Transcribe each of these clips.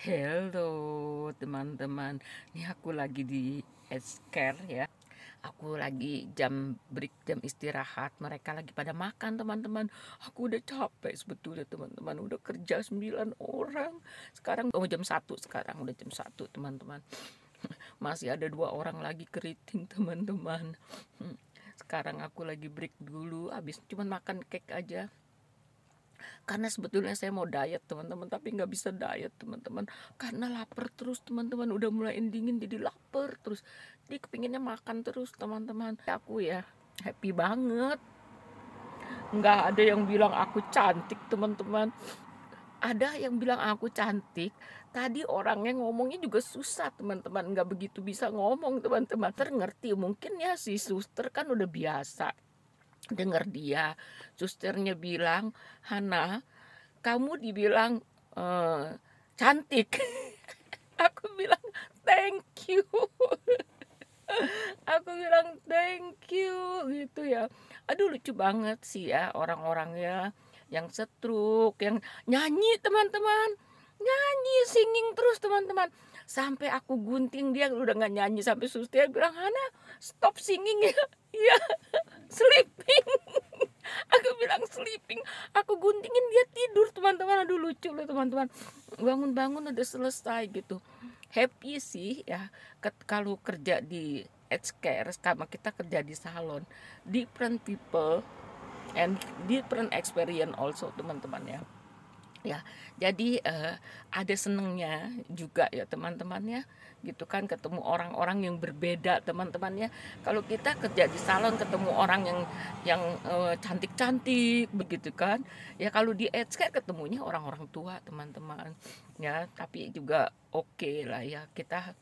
Hello teman-teman, ini aku lagi di Esker ya. Aku lagi jam break, jam istirahat. Mereka lagi pada makan teman-teman. Aku udah capek sebetulnya teman-teman. Udah kerja 9 orang. Sekarang oh jam 1 sekarang udah jam 1 teman-teman. Masih ada dua orang lagi keriting teman-teman. Hmm. Sekarang aku lagi break dulu. Habis cuman makan cake aja karena sebetulnya saya mau diet teman-teman tapi nggak bisa diet teman-teman karena lapar terus teman-teman udah mulai dingin jadi lapar terus jadi kepinginnya makan terus teman-teman aku ya happy banget nggak ada yang bilang aku cantik teman-teman ada yang bilang aku cantik tadi orangnya ngomongnya juga susah teman-teman nggak begitu bisa ngomong teman-teman terngerti mungkin ya si suster kan udah biasa dengar dia susternya bilang Hana kamu dibilang e, cantik aku bilang thank you aku bilang thank you gitu ya aduh lucu banget sih ya orang-orangnya yang setruk yang nyanyi teman-teman nyanyi singing terus teman-teman sampai aku gunting dia udah nggak nyanyi sampai suster bilang Hana stop singing ya ya sleeping aku bilang sleeping aku guntingin dia tidur teman-teman aduh lucu loh teman-teman bangun-bangun udah selesai gitu happy sih ya kalau kerja di edge care sama kita kerja di salon different people and different experience also teman-teman ya ya jadi eh, ada senengnya juga ya teman-temannya gitu kan ketemu orang-orang yang berbeda teman-temannya kalau kita kerja di salon ketemu orang yang yang eh, cantik-cantik eh, begitu kan ya kalau di kayak ketemunya orang-orang tua teman-teman ya tapi juga oke okay lah ya kita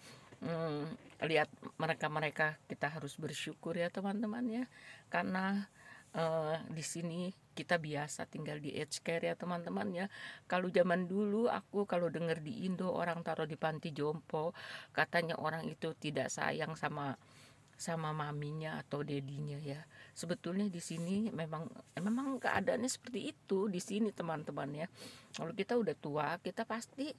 hmm, lihat mereka-mereka kita harus bersyukur ya teman temannya karena eh, di sini kita biasa tinggal di edge care ya teman-teman ya kalau zaman dulu aku kalau dengar di Indo orang taruh di panti jompo katanya orang itu tidak sayang sama sama maminya atau dedinya ya sebetulnya di sini memang eh, memang keadaannya seperti itu di sini teman-teman ya kalau kita udah tua kita pasti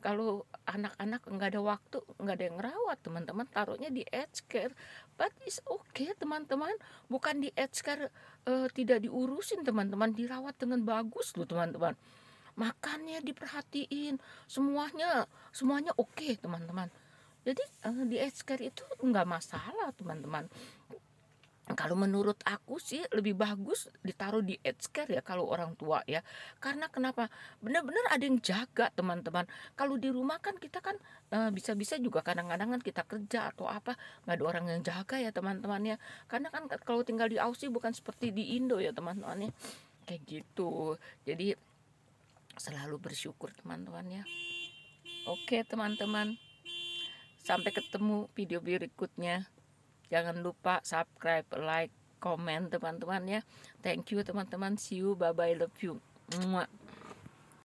kalau anak-anak nggak ada waktu nggak ada yang ngerawat teman-teman taruhnya di edge care but is okay teman-teman bukan di edge care uh, tidak diurusin teman-teman dirawat dengan bagus loh teman-teman makannya diperhatiin semuanya semuanya oke okay, teman-teman jadi eh, di edge care itu nggak masalah teman-teman Nah, kalau menurut aku sih lebih bagus ditaruh di edge care ya kalau orang tua ya karena kenapa benar-benar ada yang jaga teman-teman kalau di rumah kan kita kan eh, bisa-bisa e, juga kadang-kadang kan kita kerja atau apa nggak ada orang yang jaga ya teman teman ya karena kan kalau tinggal di Aussie bukan seperti di Indo ya teman teman ya kayak gitu jadi selalu bersyukur teman teman ya oke teman-teman sampai ketemu video berikutnya Jangan lupa subscribe, like, komen teman-teman ya. Thank you teman-teman. See you. Bye bye. Love you. Mwah.